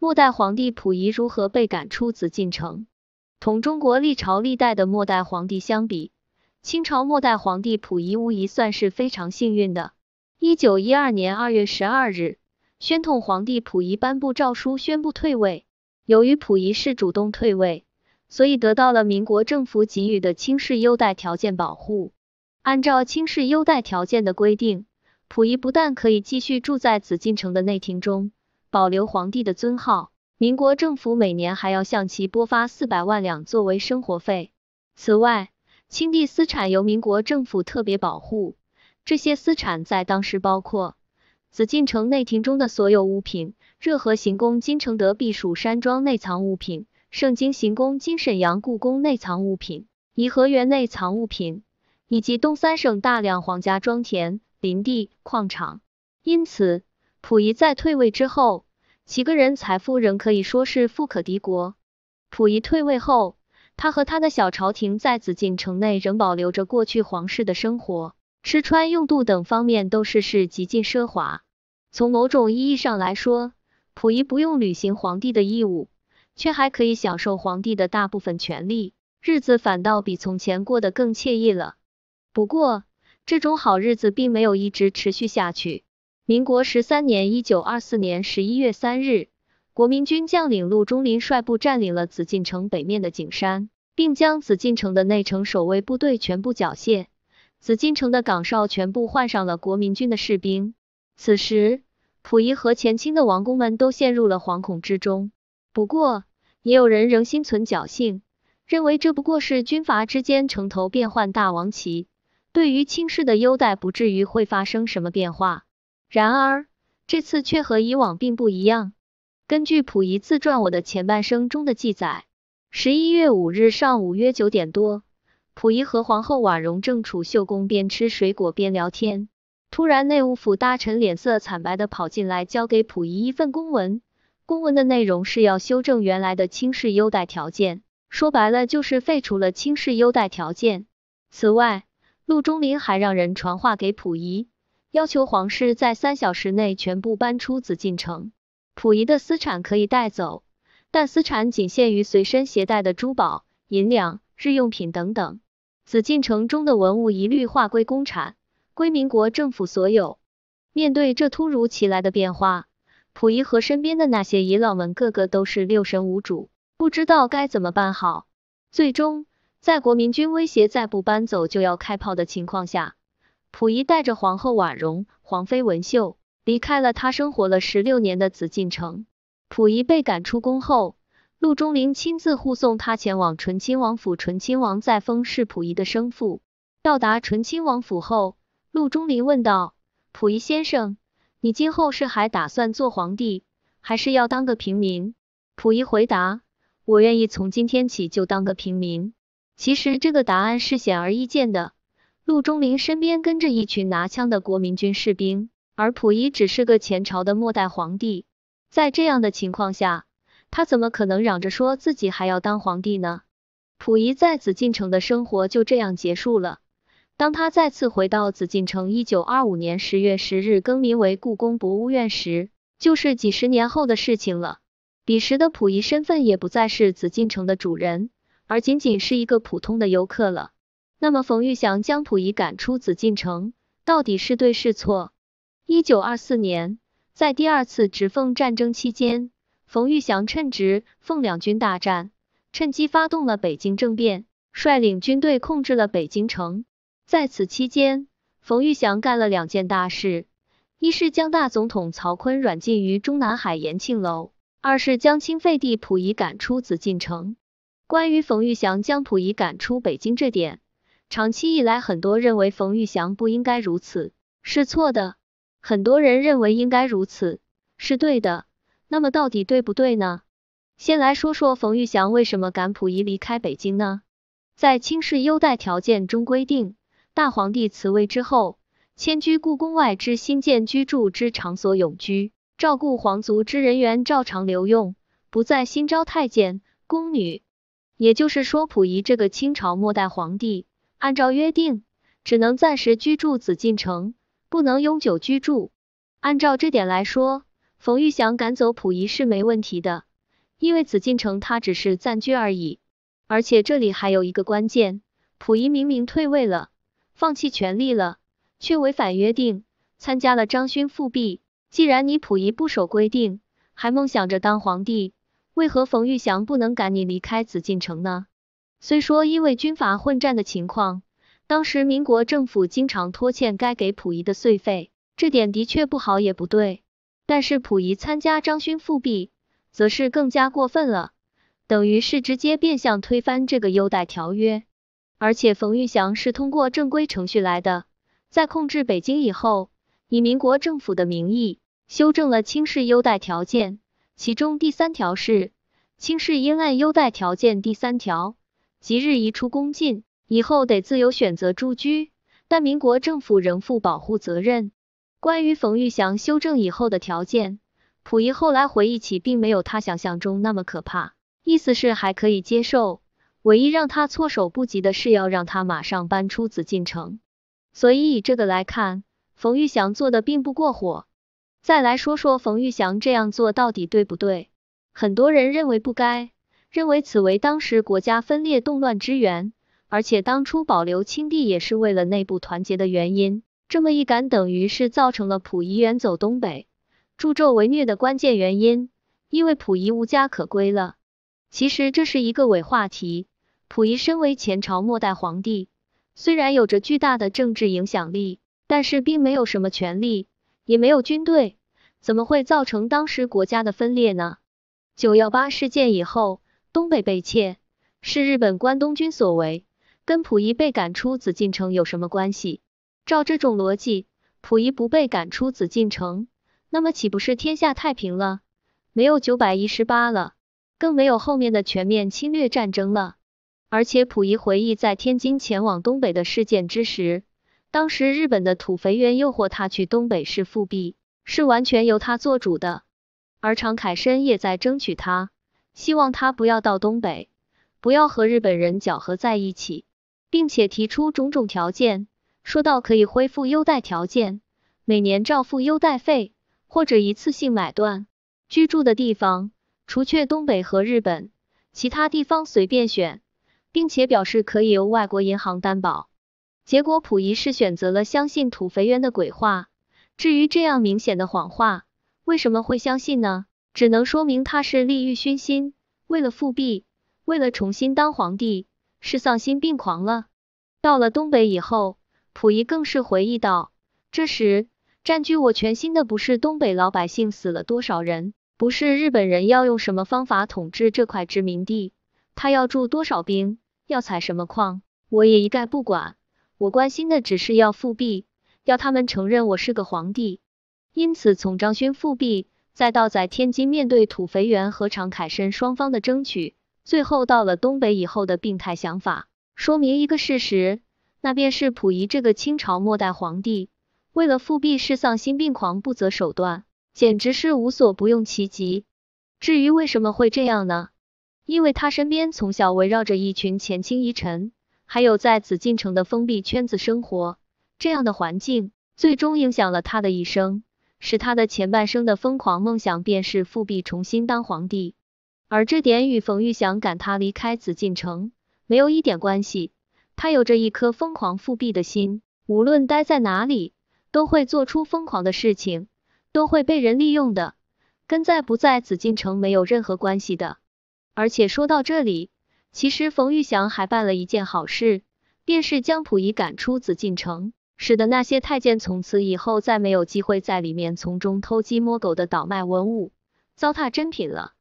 末代皇帝溥仪如何被赶出紫禁城？同中国历朝历代的末代皇帝相比，清朝末代皇帝溥仪无疑算是非常幸运的。一九一二年二月十二日，宣统皇帝溥仪颁布诏书，宣布退位。由于溥仪是主动退位，所以得到了民国政府给予的清室优待条件保护。按照清室优待条件的规定，溥仪不但可以继续住在紫禁城的内廷中。保留皇帝的尊号，民国政府每年还要向其拨发四百万两作为生活费。此外，清帝私产由民国政府特别保护。这些私产在当时包括紫禁城内廷中的所有物品、热河行宫、金城德避暑山庄内藏物品、盛京行宫、金沈阳故宫内藏物品、颐和园内藏物品，以及东三省大量皇家庄田、林地、矿场。因此。溥仪在退位之后，齐个人财富仍可以说是富可敌国。溥仪退位后，他和他的小朝廷在紫禁城内仍保留着过去皇室的生活，吃穿用度等方面都是是极尽奢华。从某种意义上来说，溥仪不用履行皇帝的义务，却还可以享受皇帝的大部分权利，日子反倒比从前过得更惬意了。不过，这种好日子并没有一直持续下去。民国十三年（一九二四年）十一月三日，国民军将领陆中林率部占领了紫禁城北面的景山，并将紫禁城的内城守卫部队全部缴械，紫禁城的岗哨全部换上了国民军的士兵。此时，溥仪和前清的王公们都陷入了惶恐之中。不过，也有人仍心存侥幸，认为这不过是军阀之间城头变换大王旗，对于清室的优待不至于会发生什么变化。然而，这次却和以往并不一样。根据溥仪自传《我的前半生》中的记载，十一月五日上午约九点多，溥仪和皇后婉容正处秀宫边吃水果边聊天，突然内务府大臣脸色惨白的跑进来，交给溥仪一份公文。公文的内容是要修正原来的轻视优待条件，说白了就是废除了轻视优待条件。此外，陆钟林还让人传话给溥仪。要求皇室在三小时内全部搬出紫禁城，溥仪的私产可以带走，但私产仅限于随身携带的珠宝、银两、日用品等等。紫禁城中的文物一律划归公产，归民国政府所有。面对这突如其来的变化，溥仪和身边的那些遗老们个个都是六神无主，不知道该怎么办好。最终，在国民军威胁再不搬走就要开炮的情况下，溥仪带着皇后婉容、皇妃文秀离开了他生活了十六年的紫禁城。溥仪被赶出宫后，陆钟麟亲自护送他前往醇亲王府。醇亲王载沣是溥仪的生父。到达醇亲王府后，陆钟麟问道：“溥仪先生，你今后是还打算做皇帝，还是要当个平民？”溥仪回答：“我愿意从今天起就当个平民。”其实这个答案是显而易见的。陆钟麟身边跟着一群拿枪的国民军士兵，而溥仪只是个前朝的末代皇帝。在这样的情况下，他怎么可能嚷着说自己还要当皇帝呢？溥仪在紫禁城的生活就这样结束了。当他再次回到紫禁城，一九二五年十月十日更名为故宫博物院时，就是几十年后的事情了。彼时的溥仪身份也不再是紫禁城的主人，而仅仅是一个普通的游客了。那么，冯玉祥将溥仪赶出紫禁城，到底是对是错？一九二四年，在第二次直奉战争期间，冯玉祥趁直奉两军大战，趁机发动了北京政变，率领军队控制了北京城。在此期间，冯玉祥干了两件大事：一是将大总统曹锟软禁于中南海延庆楼；二是将清废帝溥仪赶出紫禁城。关于冯玉祥将溥仪赶出北京这点，长期以来，很多认为冯玉祥不应该如此，是错的；很多人认为应该如此，是对的。那么到底对不对呢？先来说说冯玉祥为什么赶溥仪离开北京呢？在清室优待条件中规定，大皇帝辞位之后，迁居故宫外之新建居住之场所永居，照顾皇族之人员照常留用，不再新招太监、宫女。也就是说，溥仪这个清朝末代皇帝。按照约定，只能暂时居住紫禁城，不能永久居住。按照这点来说，冯玉祥赶走溥仪是没问题的，因为紫禁城他只是暂居而已。而且这里还有一个关键，溥仪明明退位了，放弃权力了，却违反约定，参加了张勋复辟。既然你溥仪不守规定，还梦想着当皇帝，为何冯玉祥不能赶你离开紫禁城呢？虽说因为军阀混战的情况，当时民国政府经常拖欠该给溥仪的税费，这点的确不好也不对。但是溥仪参加张勋复辟，则是更加过分了，等于是直接变相推翻这个优待条约。而且冯玉祥是通过正规程序来的，在控制北京以后，以民国政府的名义修正了清视优待条件，其中第三条是清视应按优待条件第三条。即日移出宫禁，以后得自由选择住居，但民国政府仍负保护责任。关于冯玉祥修正以后的条件，溥仪后来回忆起，并没有他想象中那么可怕，意思是还可以接受。唯一让他措手不及的是要让他马上搬出紫禁城。所以以这个来看，冯玉祥做的并不过火。再来说说冯玉祥这样做到底对不对？很多人认为不该。认为此为当时国家分裂动乱之源，而且当初保留清帝也是为了内部团结的原因。这么一赶，等于是造成了溥仪远走东北，助纣为虐的关键原因。因为溥仪无家可归了。其实这是一个伪话题。溥仪身为前朝末代皇帝，虽然有着巨大的政治影响力，但是并没有什么权力，也没有军队，怎么会造成当时国家的分裂呢？九幺八事件以后。东北被窃是日本关东军所为，跟溥仪被赶出紫禁城有什么关系？照这种逻辑，溥仪不被赶出紫禁城，那么岂不是天下太平了，没有九百一十八了，更没有后面的全面侵略战争了？而且溥仪回忆在天津前往东北的事件之时，当时日本的土肥圆诱惑他去东北是复辟，是完全由他做主的，而常凯申也在争取他。希望他不要到东北，不要和日本人搅合在一起，并且提出种种条件，说到可以恢复优待条件，每年照付优待费，或者一次性买断。居住的地方，除却东北和日本，其他地方随便选，并且表示可以由外国银行担保。结果，溥仪是选择了相信土肥圆的鬼话。至于这样明显的谎话，为什么会相信呢？只能说明他是利欲熏心，为了复辟，为了重新当皇帝，是丧心病狂了。到了东北以后，溥仪更是回忆道：“这时占据我全心的不是东北老百姓死了多少人，不是日本人要用什么方法统治这块殖民地，他要驻多少兵，要采什么矿，我也一概不管。我关心的只是要复辟，要他们承认我是个皇帝。因此，从张勋复辟。”再到在天津面对土肥原和长凯申双方的争取，最后到了东北以后的病态想法，说明一个事实，那便是溥仪这个清朝末代皇帝为了复辟是丧心病狂，不择手段，简直是无所不用其极。至于为什么会这样呢？因为他身边从小围绕着一群前清遗臣，还有在紫禁城的封闭圈子生活，这样的环境最终影响了他的一生。使他的前半生的疯狂梦想，便是复辟重新当皇帝，而这点与冯玉祥赶他离开紫禁城没有一点关系。他有着一颗疯狂复辟的心，无论待在哪里，都会做出疯狂的事情，都会被人利用的，跟在不在紫禁城没有任何关系的。而且说到这里，其实冯玉祥还办了一件好事，便是将溥仪赶出紫禁城。使得那些太监从此以后再没有机会在里面从中偷鸡摸狗的倒卖文物、糟蹋珍品了。